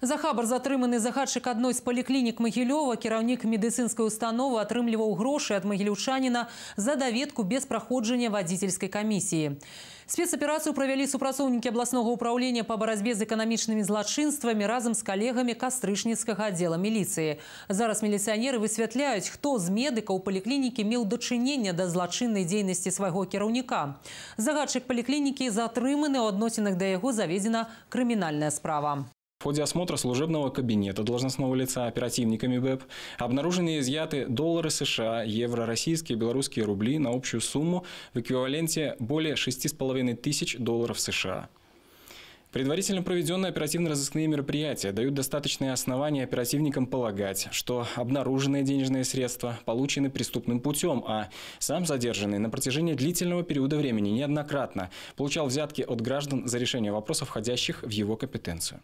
За хабар затрыманы загадчык одной из поликлиник Магілёва, кіраўнік медицинской установы атрымліваў грошы от магілючаніна за даведку без прохождения водительской комиссии. Спецоперацию провели супрацоўнікі областного управления по борьбе с экономичными злочинствами, разом с коллегами Кастрычніцкага отдела милиции. Зараз милиционеры высвятляюць, кто из медика у поликлиники меў дачынення до злочинной деятельности своего кіраўніка. Загадчик поликлиники затрыманы у адносінах до яго заведена криминальная справа ходе осмотра служебного кабинета должностного лица оперативниками БЭП обнаружены и изъяты доллары США, евро, российские, белорусские рубли на общую сумму в эквиваленте более 6,5 тысяч долларов США. Предварительно проведенные оперативно-розыскные мероприятия дают достаточные основания оперативникам полагать, что обнаруженные денежные средства получены преступным путем, а сам задержанный на протяжении длительного периода времени неоднократно получал взятки от граждан за решение вопросов, входящих в его компетенцию.